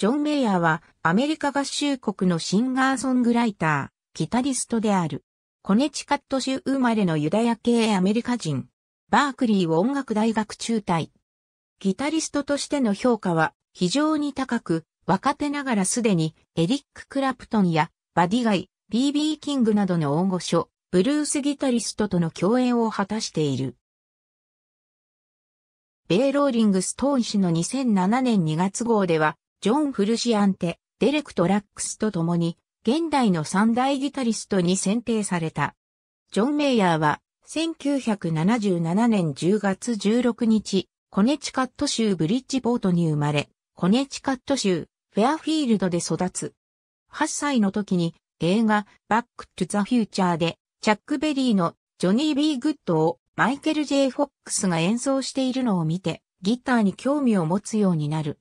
ジョン・メイヤーはアメリカ合衆国のシンガーソングライター、ギタリストである。コネチカット州生まれのユダヤ系アメリカ人。バークリー音楽大学中退。ギタリストとしての評価は非常に高く、若手ながらすでにエリック・クラプトンやバディガイ、BB キングなどの大御所、ブルースギタリストとの共演を果たしている。ベイローリングストーン氏の2007年2月号では、ジョン・フルシアンテ、デレクト・ラックスと共に、現代の三大ギタリストに選定された。ジョン・メイヤーは、1977年10月16日、コネチカット州ブリッジポートに生まれ、コネチカット州、フェアフィールドで育つ。8歳の時に、映画、バック・トゥ・ザ・フューチャーで、チャック・ベリーのジョニー・ビー・グッドをマイケル・ジェイ・フォックスが演奏しているのを見て、ギターに興味を持つようになる。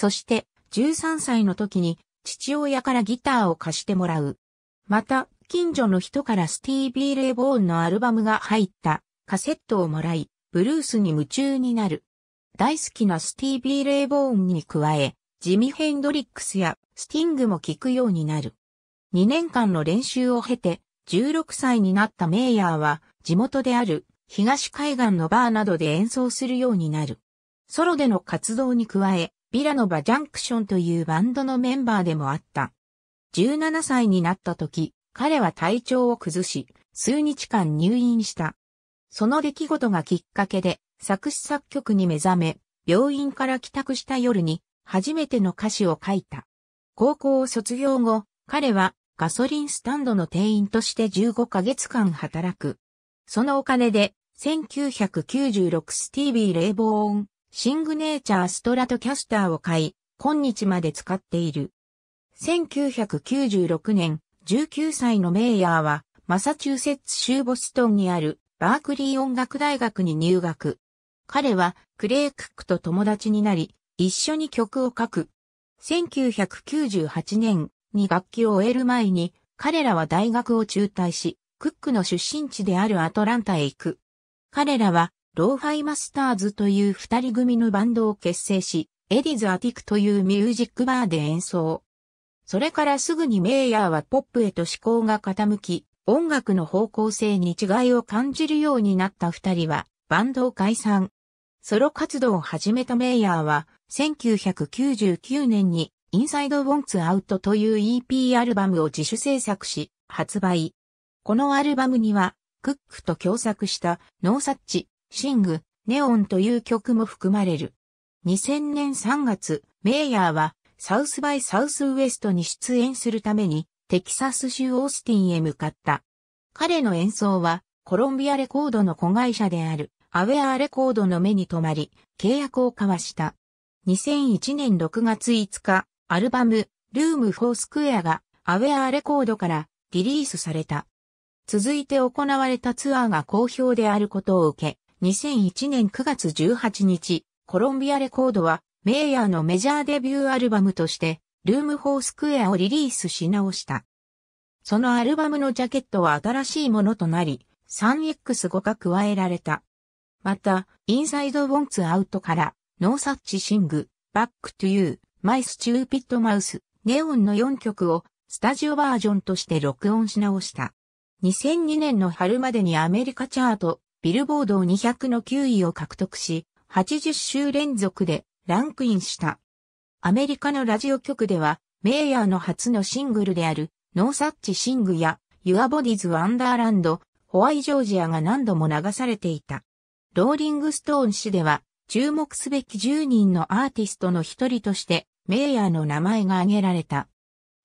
そして、13歳の時に父親からギターを貸してもらう。また、近所の人からスティービー・レイ・ボーンのアルバムが入ったカセットをもらい、ブルースに夢中になる。大好きなスティービー・レイ・ボーンに加え、ジミ・ヘンドリックスやスティングも聴くようになる。2年間の練習を経て、16歳になったメイヤーは、地元である東海岸のバーなどで演奏するようになる。ソロでの活動に加え、ビラノバ・ジャンクションというバンドのメンバーでもあった。17歳になった時、彼は体調を崩し、数日間入院した。その出来事がきっかけで、作詞作曲に目覚め、病院から帰宅した夜に、初めての歌詞を書いた。高校を卒業後、彼はガソリンスタンドの店員として15ヶ月間働く。そのお金で、1996スティービー・レイボーンシングネーチャーストラトキャスターを買い、今日まで使っている。1996年、19歳のメイヤーは、マサチューセッツ州ボストンにあるバークリー音楽大学に入学。彼はクレイクックと友達になり、一緒に曲を書く。1998年に楽器を終える前に、彼らは大学を中退し、クックの出身地であるアトランタへ行く。彼らはローファイマスターズという二人組のバンドを結成し、エディズ・アティクというミュージックバーで演奏。それからすぐにメイヤーはポップへと思考が傾き、音楽の方向性に違いを感じるようになった二人は、バンドを解散。ソロ活動を始めたメイヤーは、1999年に、インサイド・ウォンツ・アウトという EP アルバムを自主制作し、発売。このアルバムには、クックと共作したノーサッチ、シング、ネオンという曲も含まれる。2000年3月、メイヤーはサウスバイサウスウエストに出演するためにテキサス州オースティンへ向かった。彼の演奏はコロンビアレコードの子会社であるアウェアレコードの目に留まり契約を交わした。2001年6月5日、アルバムルーム4スクエアがアウェアレコードからリリースされた。続いて行われたツアーが好評であることを受け、2001年9月18日、コロンビアレコードは、メイヤーのメジャーデビューアルバムとして、ルームフォースクエアをリリースし直した。そのアルバムのジャケットは新しいものとなり、3X5 が加えられた。また、インサイド・ウォンツ・アウトから、ノーサッチ・シング、バック・トゥ・ユー、マイ・スチューピット・マウス、ネオンの4曲を、スタジオバージョンとして録音し直した。2002年の春までにアメリカチャート、ビルボード200の9位を獲得し、80週連続でランクインした。アメリカのラジオ局では、メイヤーの初のシングルである、ノーサッチシングや、ユアボディズ・ワンダーランド、ホワイ・ジョージアが何度も流されていた。ローリング・ストーン誌では、注目すべき10人のアーティストの一人として、メイヤーの名前が挙げられた。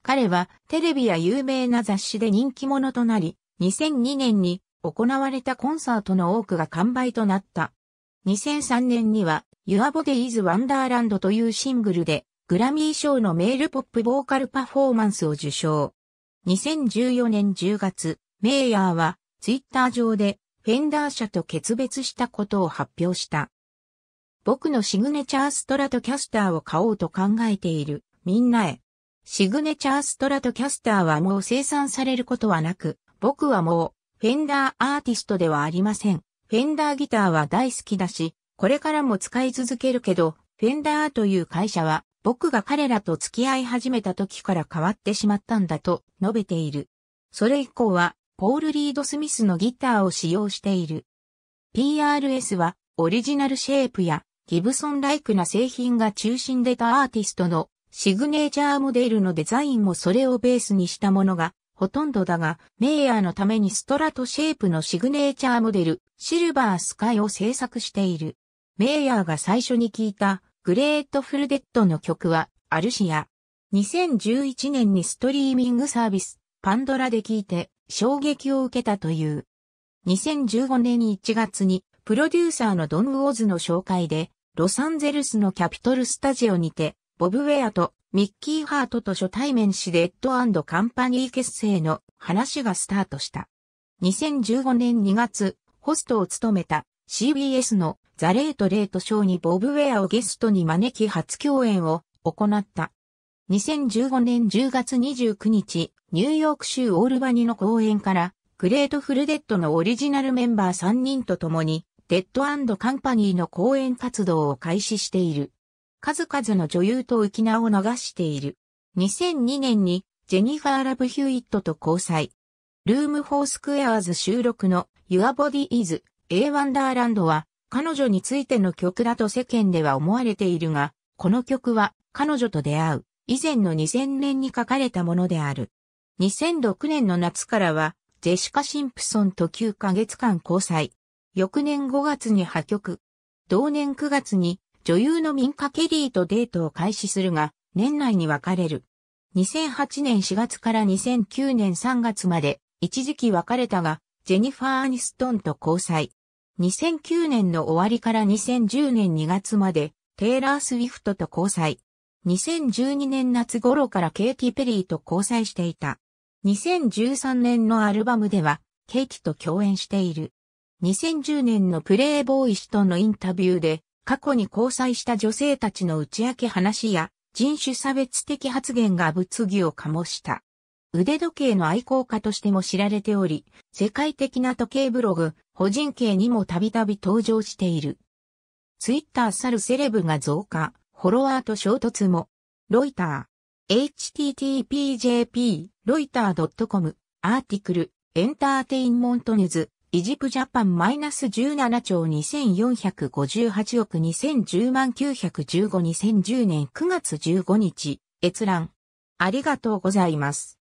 彼は、テレビや有名な雑誌で人気者となり、2002年に行われたコンサートの多くが完売となった。2003年には Your Body is Wonderland というシングルでグラミー賞のメールポップボーカルパフォーマンスを受賞。2014年10月、メイヤーはツイッター上でフェンダー社と決別したことを発表した。僕のシグネチャーストラトキャスターを買おうと考えている、みんなへ。シグネチャーストラトキャスターはもう生産されることはなく、僕はもうフェンダーアーティストではありません。フェンダーギターは大好きだし、これからも使い続けるけど、フェンダーという会社は僕が彼らと付き合い始めた時から変わってしまったんだと述べている。それ以降はポール・リード・スミスのギターを使用している。PRS はオリジナルシェイプやギブソンライクな製品が中心でたアーティストのシグネーチャーモデルのデザインもそれをベースにしたものがほとんどだが、メイヤーのためにストラトシェイプのシグネーチャーモデル、シルバースカイを制作している。メイヤーが最初に聴いた、グレートフルデッドの曲は、アルシア。2011年にストリーミングサービス、パンドラで聴いて、衝撃を受けたという。2015年1月に、プロデューサーのドン・ウォーズの紹介で、ロサンゼルスのキャピトルスタジオにて、ボブ・ウェアとミッキー・ハートと初対面しデッドカンパニー結成の話がスタートした。2015年2月、ホストを務めた CBS のザ・レート・レート・ショーにボブ・ウェアをゲストに招き初共演を行った。2015年10月29日、ニューヨーク州オールバニの公演から、グレート・フルデッドのオリジナルメンバー3人と共に、デッドカンパニーの公演活動を開始している。数々の女優と浮き名を流している。2002年にジェニファー・ラブ・ヒューイットと交際。ルーム・フォー・スクエアーズ収録の Your Body is A Wonderland は彼女についての曲だと世間では思われているが、この曲は彼女と出会う以前の2000年に書かれたものである。2006年の夏からはジェシカ・シンプソンと9ヶ月間交際。翌年5月に破局。同年9月に女優のミンカ・ケリーとデートを開始するが、年内に別れる。2008年4月から2009年3月まで、一時期別れたが、ジェニファー・アニストンと交際。2009年の終わりから2010年2月まで、テイラー・スウィフトと交際。2012年夏頃からケイティ・ペリーと交際していた。2013年のアルバムでは、ケイティと共演している。2010年のプレイボーイ氏とのインタビューで、過去に交際した女性たちの打ち明け話や人種差別的発言が物議を醸した。腕時計の愛好家としても知られており、世界的な時計ブログ、個人系にもたびたび登場している。ツイッター去るセレブが増加、フォロワーと衝突も。ロイター、httpjp、ロイター .com、アーティクル、エンターテインモントネズ、イジプジャパンマイナス17兆2458億2010万915 2010年9月15日、閲覧。ありがとうございます。